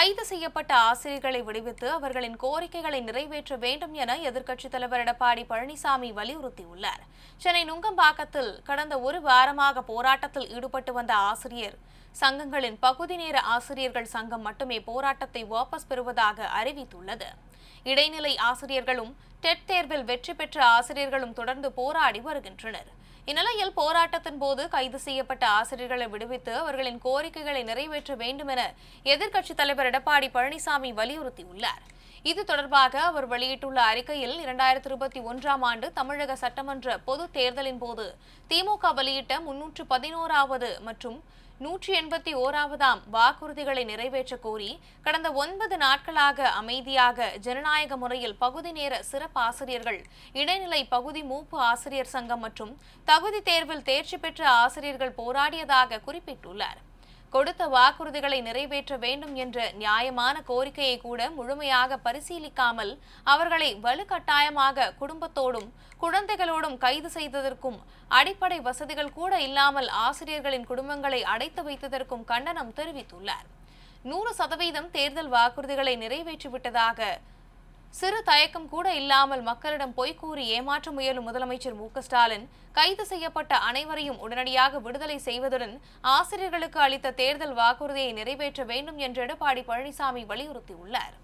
கைது செய்யப்பட்ட ஆசிரியர்களை விடுவித்து அவர்களின் கோரிக்கைகளை நிறைவேற்ற வேண்டும் என எதிர்க்கட்சித் தலைவர் எடப்பாடி பழனிசாமி வலியுறுத்தியுள்ளார் சென்னை நுங்கம்பாக்கத்தில் கடந்த ஒரு வாரமாக போராட்டத்தில் ஈடுபட்டு வந்த ஆசிரியர் சங்கங்களின் பகுதி நேர ஆசிரியர்கள் சங்கம் மட்டுமே போராட்டத்தை வாபஸ் பெறுவதாக அறிவித்துள்ளது இடைநிலை ஆசிரியர்களும் டெட் தேர்வில் வெற்றி பெற்ற ஆசிரியர்களும் தொடர்ந்து போராடி வருகின்றனர் இந்நிலையில் போராட்டத்தின் போது கைது செய்யப்பட்ட ஆசிரியர்களை விடுவித்து அவர்களின் கோரிக்கைகளை நிறைவேற்ற வேண்டும் என எதிர்க்கட்சித் தலைவர் எடப்பாடி பழனிசாமி வலியுறுத்தியுள்ளார் இது தொடர்பாக அவர் வெளியிட்டுள்ள அறிக்கையில் இரண்டாயிரத்தி இருபத்தி ஒன்றாம் ஆண்டு தமிழக சட்டமன்ற பொது தேர்தலின் போது திமுக வெளியிட்ட முன்னூற்று பதினோராவது மற்றும் நூற்றி எண்பத்தி ஓராவதாம் வாக்குறுதிகளை நிறைவேற்ற கோரி கடந்த ஒன்பது நாட்களாக அமைதியாக ஜனநாயக முறையில் பகுதி நேர சிறப்பு ஆசிரியர்கள் இடைநிலை பகுதி மூப்பு ஆசிரியர் சங்கம் மற்றும் தகுதி தேர்வில் தேர்ச்சி பெற்ற ஆசிரியர்கள் போராடியதாக குறிப்பிட்டுள்ளார் கொடுத்த வாக்குறுதிகளை நிறைவேற்ற வேண்டும் என்ற நியாயமான கோரிக்கையை கூட முழுமையாக பரிசீலிக்காமல் அவர்களை வலுக்கட்டாயமாக குடும்பத்தோடும் குழந்தைகளோடும் கைது செய்ததற்கும் அடிப்படை வசதிகள் கூட இல்லாமல் ஆசிரியர்களின் குடும்பங்களை அடைத்து வைத்ததற்கும் கண்டனம் தெரிவித்துள்ளார் நூறு சதவீதம் தேர்தல் வாக்குறுதிகளை நிறைவேற்றிவிட்டதாக சிறு தயக்கம் கூட இல்லாமல் மக்களிடம் பொய்கூறி ஏமாற்ற முயலும் முதலமைச்சர் மு ஸ்டாலின் கைது செய்யப்பட்ட அனைவரையும் உடனடியாக விடுதலை செய்வதுடன் ஆசிரியர்களுக்கு அளித்த தேர்தல் வாக்குறுதியை நிறைவேற்ற வேண்டும் என்று எடப்பாடி பழனிசாமி வலியுறுத்தியுள்ளாா்